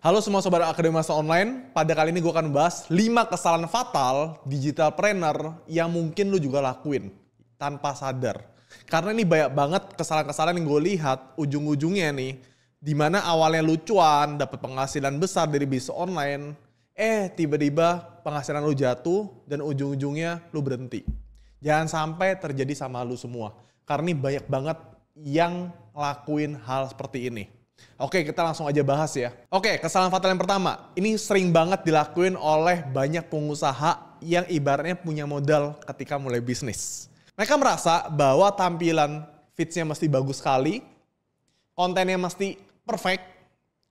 Halo semua sobat Akademi Masa Online, pada kali ini gue akan bahas 5 kesalahan fatal digital planner yang mungkin lu juga lakuin tanpa sadar. Karena ini banyak banget kesalahan-kesalahan yang gue lihat ujung-ujungnya nih, dimana awalnya lucuan, dapat penghasilan besar dari bisnis online, eh tiba-tiba penghasilan lu jatuh dan ujung-ujungnya lu berhenti. Jangan sampai terjadi sama lu semua, karena ini banyak banget yang lakuin hal seperti ini. Oke, kita langsung aja bahas ya. Oke, kesalahan fatal yang pertama. Ini sering banget dilakuin oleh banyak pengusaha yang ibaratnya punya modal ketika mulai bisnis. Mereka merasa bahwa tampilan fitsnya mesti bagus sekali, kontennya mesti perfect,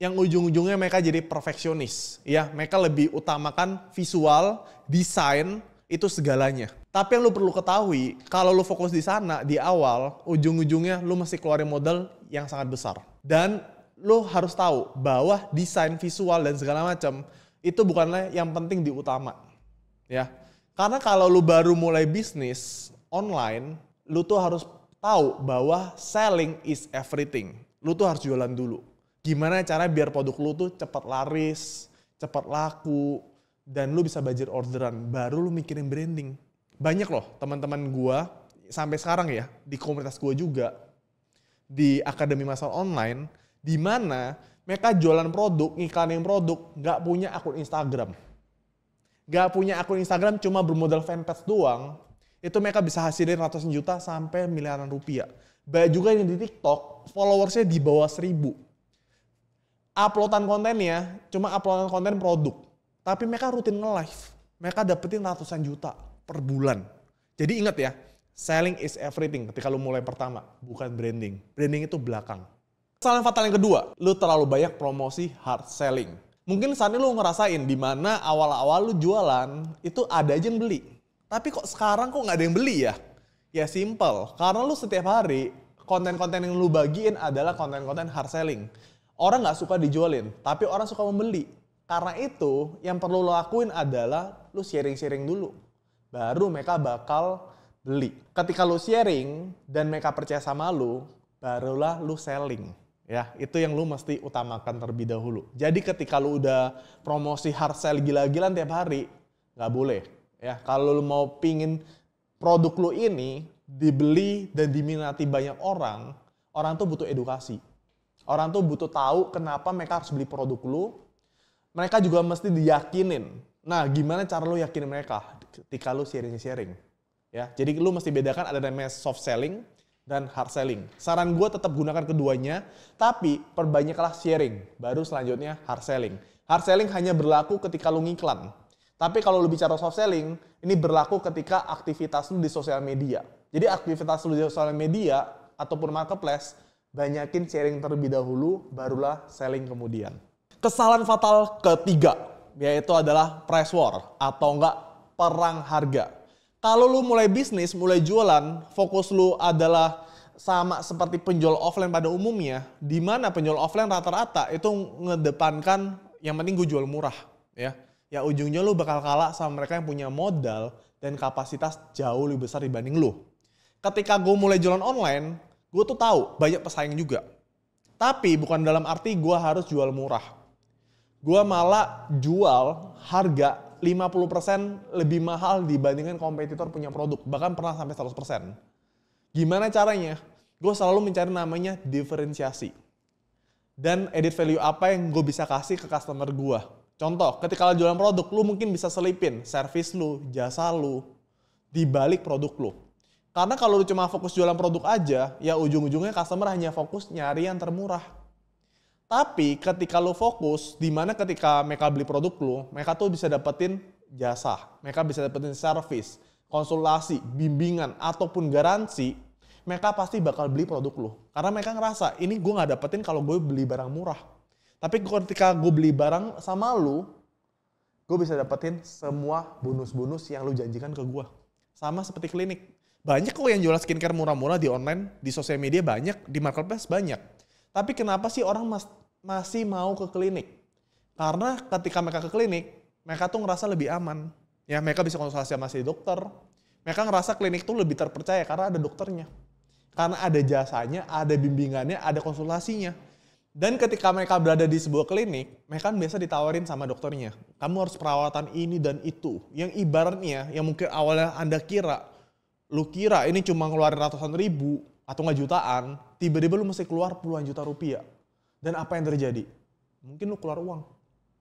yang ujung-ujungnya mereka jadi perfeksionis. Ya, mereka lebih utamakan visual, desain, itu segalanya. Tapi yang lu perlu ketahui, kalau lu fokus di sana di awal, ujung-ujungnya lu mesti keluarin modal yang sangat besar. Dan lo harus tahu bahwa desain visual dan segala macam itu bukanlah yang penting di utama. Ya. Karena kalau lu baru mulai bisnis online, lu tuh harus tahu bahwa selling is everything. Lu tuh harus jualan dulu. Gimana cara biar produk lu tuh cepat laris, cepat laku, dan lu bisa budget orderan. Baru lu mikirin branding. Banyak loh teman-teman gua sampai sekarang ya di komunitas gua juga di Akademi Masal Online di mana mereka jualan produk, ngiklanin produk, nggak punya akun Instagram. Nggak punya akun Instagram, cuma bermodal fanpage doang, itu mereka bisa hasilin ratusan juta sampai miliaran rupiah. Banyak juga yang di TikTok, followersnya di bawah seribu. Uploadan kontennya, cuma uploadan konten produk. Tapi mereka rutin nge-live. Mereka dapetin ratusan juta per bulan. Jadi ingat ya, selling is everything ketika lu mulai pertama, bukan branding. Branding itu belakang. Kesalahan fatal yang kedua, lu terlalu banyak promosi hard selling. Mungkin saat ini lu ngerasain di mana awal-awal lu jualan itu ada aja yang beli. Tapi kok sekarang kok nggak ada yang beli ya? Ya simple, karena lu setiap hari konten-konten yang lu bagiin adalah konten-konten hard selling. Orang nggak suka dijualin, tapi orang suka membeli. Karena itu, yang perlu lo lakuin adalah lu sharing-sharing dulu. Baru mereka bakal beli. Ketika lu sharing dan mereka percaya sama lu, barulah lu selling. Ya, itu yang lu mesti utamakan terlebih dahulu. Jadi ketika lu udah promosi hard sell gila-gilaan tiap hari, nggak boleh. Ya, kalau lu mau pingin produk lu ini dibeli dan diminati banyak orang, orang tuh butuh edukasi. Orang tuh butuh tahu kenapa mereka harus beli produk lu. Mereka juga mesti diyakinin. Nah, gimana cara lu yakinin mereka ketika lu sharing-sharing? Ya, jadi lu mesti bedakan ada namanya soft selling, dan hard selling. Saran gue tetap gunakan keduanya, tapi perbanyaklah sharing, baru selanjutnya hard selling. Hard selling hanya berlaku ketika lu ngiklan. Tapi kalau lu bicara soft selling, ini berlaku ketika aktivitas lu di sosial media. Jadi aktivitas lu di sosial media ataupun marketplace, banyakin sharing terlebih dahulu, barulah selling kemudian. Kesalahan fatal ketiga, yaitu adalah price war atau enggak perang harga. Kalau lu mulai bisnis, mulai jualan, fokus lu adalah sama seperti penjual offline pada umumnya, di mana penjual offline rata-rata itu ngedepankan yang penting gue jual murah, ya. Ya ujungnya lu bakal kalah sama mereka yang punya modal dan kapasitas jauh lebih besar dibanding lu. Ketika gue mulai jualan online, gue tuh tahu banyak pesaing juga. Tapi bukan dalam arti gue harus jual murah. Gue malah jual harga 50% lebih mahal dibandingkan kompetitor punya produk, bahkan pernah sampai 100%. Gimana caranya? Gue selalu mencari namanya diferensiasi. Dan edit value apa yang gue bisa kasih ke customer gue. Contoh, ketika lo jualan produk, lo mungkin bisa selipin service lo, jasa lo, di balik produk lo. Karena kalau lo cuma fokus jualan produk aja, ya ujung-ujungnya customer hanya fokus nyari yang termurah tapi ketika lo fokus, di mana ketika mereka beli produk lo, mereka tuh bisa dapetin jasa, mereka bisa dapetin service, konsultasi, bimbingan, ataupun garansi, mereka pasti bakal beli produk lo Karena mereka ngerasa, ini gue gak dapetin kalau gue beli barang murah. Tapi ketika gue beli barang sama lo, gue bisa dapetin semua bonus-bonus yang lu janjikan ke gue. Sama seperti klinik. Banyak kok yang jual skincare murah-murah di online, di sosial media banyak, di marketplace banyak. Tapi kenapa sih orang mas masih mau ke klinik. Karena ketika mereka ke klinik, mereka tuh ngerasa lebih aman. Ya, mereka bisa konsultasi sama si dokter. Mereka ngerasa klinik tuh lebih terpercaya karena ada dokternya. Karena ada jasanya, ada bimbingannya, ada konsultasinya. Dan ketika mereka berada di sebuah klinik, mereka kan biasa ditawarin sama dokternya. Kamu harus perawatan ini dan itu. Yang ibaratnya, yang mungkin awalnya Anda kira, lu kira ini cuma ngeluarin ratusan ribu atau nggak jutaan, tiba-tiba lu mesti keluar puluhan juta rupiah dan apa yang terjadi? Mungkin lu keluar uang.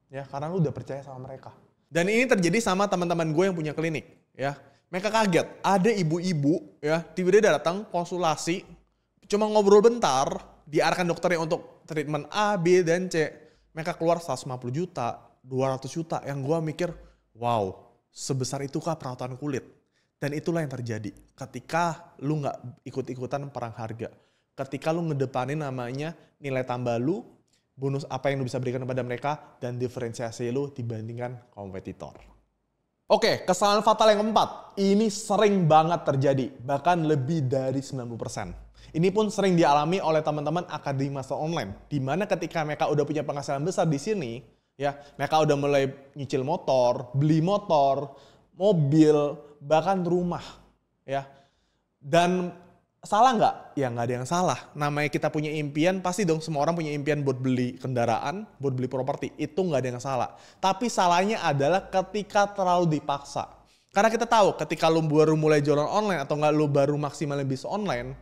Ya, karena lu udah percaya sama mereka. Dan ini terjadi sama teman-teman gue yang punya klinik, ya. Mereka kaget, ada ibu-ibu ya, tiba-tiba datang konsultasi, cuma ngobrol bentar, diarahkan dokternya untuk treatment A, B, dan C. Mereka keluar 150 juta, 200 juta, yang gue mikir, wow, sebesar itu kah perawatan kulit? Dan itulah yang terjadi ketika lu nggak ikut-ikutan perang harga ketika lu ngedepanin namanya nilai tambah lu, bonus apa yang lu bisa berikan kepada mereka, dan diferensiasi lu dibandingkan kompetitor. Oke, kesalahan fatal yang keempat. Ini sering banget terjadi, bahkan lebih dari 90%. Ini pun sering dialami oleh teman-teman akademi masa online, Dimana ketika mereka udah punya penghasilan besar di sini, ya mereka udah mulai nyicil motor, beli motor, mobil, bahkan rumah, ya. Dan salah nggak? Ya nggak ada yang salah. Namanya kita punya impian, pasti dong semua orang punya impian buat beli kendaraan, buat beli properti. Itu nggak ada yang salah. Tapi salahnya adalah ketika terlalu dipaksa. Karena kita tahu ketika lu baru mulai jualan online atau nggak lu baru maksimalnya bisnis online,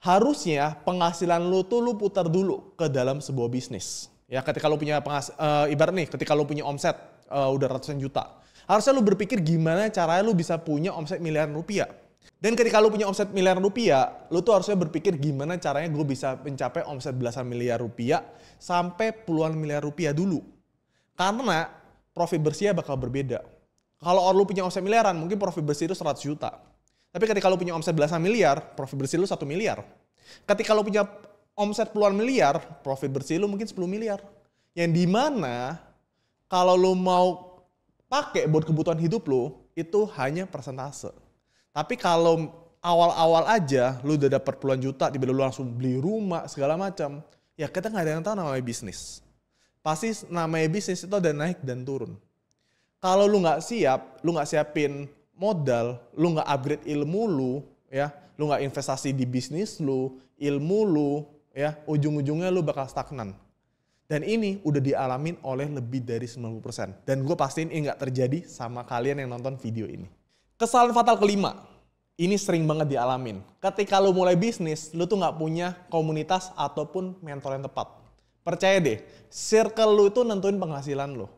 harusnya penghasilan lu tuh lu putar dulu ke dalam sebuah bisnis. Ya ketika lu punya penghasil, uh, eh, ibarat nih, ketika lu punya omset uh, udah ratusan juta, harusnya lu berpikir gimana caranya lu bisa punya omset miliaran rupiah dan ketika lu punya omset miliaran rupiah, lu tuh harusnya berpikir gimana caranya gue bisa mencapai omset belasan miliar rupiah sampai puluhan miliar rupiah dulu. Karena profit bersihnya bakal berbeda. Kalau lu punya omset miliaran, mungkin profit bersih itu 100 juta. Tapi ketika lu punya omset belasan miliar, profit bersih lu 1 miliar. Ketika lu punya omset puluhan miliar, profit bersih lu mungkin 10 miliar. Yang dimana kalau lu mau pakai buat kebutuhan hidup lu, itu hanya persentase. Tapi kalau awal-awal aja lu udah dapat puluhan juta, tiba-tiba lu langsung beli rumah segala macam, ya kita nggak ada yang tahu namanya bisnis. Pasti namanya bisnis itu ada naik dan turun. Kalau lu nggak siap, lu nggak siapin modal, lu nggak upgrade ilmu lu, ya, lu nggak investasi di bisnis lu, ilmu lu, ya, ujung-ujungnya lu bakal stagnan. Dan ini udah dialamin oleh lebih dari 90%. Dan gue pastiin ini nggak terjadi sama kalian yang nonton video ini. Kesalahan fatal kelima, ini sering banget dialamin. Ketika lo mulai bisnis, lo tuh nggak punya komunitas ataupun mentor yang tepat. Percaya deh, circle lo itu nentuin penghasilan lo.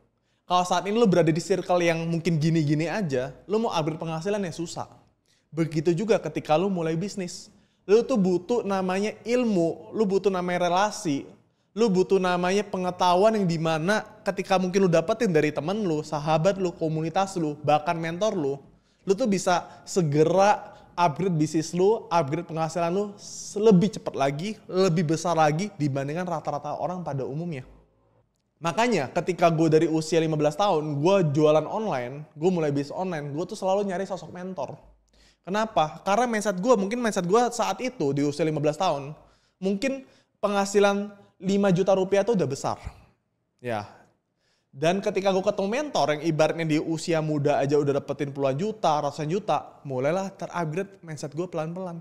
Kalau saat ini lo berada di circle yang mungkin gini-gini aja, lo mau upgrade penghasilan ya susah. Begitu juga ketika lo mulai bisnis. lo tuh butuh namanya ilmu, lo butuh namanya relasi, lo butuh namanya pengetahuan yang dimana ketika mungkin lo dapetin dari temen lo, sahabat lo, komunitas lo, bahkan mentor lo lu tuh bisa segera upgrade bisnis lu, upgrade penghasilan lu lebih cepat lagi, lebih besar lagi dibandingkan rata-rata orang pada umumnya. Makanya ketika gue dari usia 15 tahun, gue jualan online, gue mulai bisnis online, gue tuh selalu nyari sosok mentor. Kenapa? Karena mindset gue, mungkin mindset gue saat itu di usia 15 tahun, mungkin penghasilan 5 juta rupiah tuh udah besar. Ya, dan ketika gue ketemu mentor yang ibaratnya di usia muda aja udah dapetin puluhan juta, ratusan juta, mulailah terupgrade mindset gue pelan-pelan.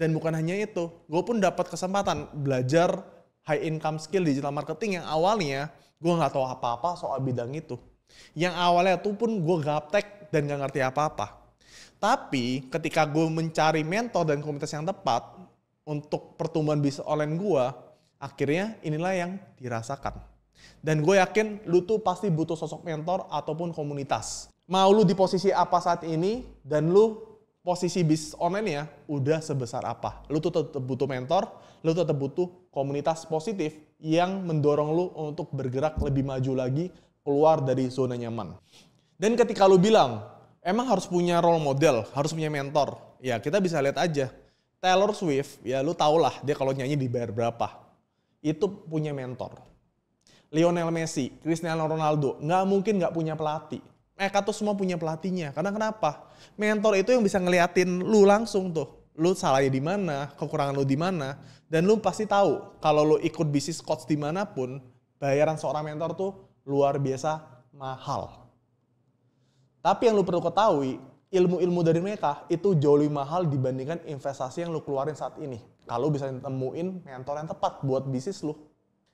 Dan bukan hanya itu, gue pun dapat kesempatan belajar high income skill digital marketing yang awalnya gue nggak tahu apa-apa soal bidang itu. Yang awalnya itu pun gue gaptek dan gak ngerti apa-apa. Tapi ketika gue mencari mentor dan komunitas yang tepat untuk pertumbuhan bisnis online gue, akhirnya inilah yang dirasakan. Dan gue yakin lu tuh pasti butuh sosok mentor ataupun komunitas. Mau lu di posisi apa saat ini dan lu posisi bisnis online ya udah sebesar apa. Lu tuh tetap butuh mentor, lu tetap butuh komunitas positif yang mendorong lu untuk bergerak lebih maju lagi keluar dari zona nyaman. Dan ketika lu bilang, emang harus punya role model, harus punya mentor. Ya kita bisa lihat aja. Taylor Swift, ya lu tau lah dia kalau nyanyi dibayar berapa. Itu punya mentor. Lionel Messi, Cristiano Ronaldo, nggak mungkin nggak punya pelatih. Mereka eh, tuh semua punya pelatihnya. Karena kenapa? Mentor itu yang bisa ngeliatin lu langsung tuh. Lu salahnya di mana, kekurangan lu di mana, dan lu pasti tahu kalau lu ikut bisnis coach dimanapun, bayaran seorang mentor tuh luar biasa mahal. Tapi yang lu perlu ketahui, ilmu-ilmu dari mereka itu jauh lebih mahal dibandingkan investasi yang lu keluarin saat ini. Kalau bisa nemuin mentor yang tepat buat bisnis lu.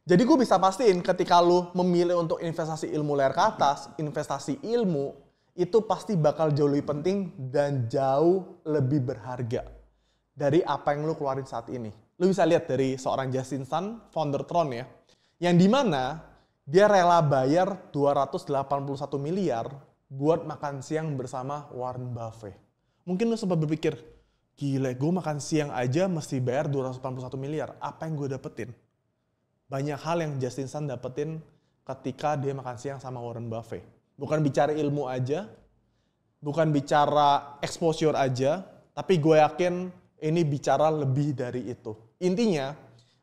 Jadi gue bisa pastiin ketika lu memilih untuk investasi ilmu layar ke atas, investasi ilmu itu pasti bakal jauh lebih penting dan jauh lebih berharga dari apa yang lu keluarin saat ini. Lu bisa lihat dari seorang Justin Sun, founder Tron ya, yang dimana dia rela bayar 281 miliar buat makan siang bersama Warren Buffett. Mungkin lu sempat berpikir, gila gue makan siang aja mesti bayar 281 miliar, apa yang gue dapetin? banyak hal yang Justin Sun dapetin ketika dia makan siang sama Warren Buffett. Bukan bicara ilmu aja, bukan bicara exposure aja, tapi gue yakin ini bicara lebih dari itu. Intinya,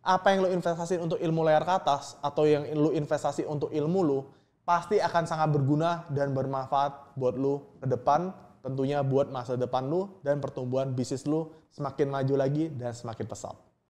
apa yang lo investasi untuk ilmu layar ke atas atau yang lo investasi untuk ilmu lo, pasti akan sangat berguna dan bermanfaat buat lo ke depan, tentunya buat masa depan lo dan pertumbuhan bisnis lo semakin maju lagi dan semakin pesat.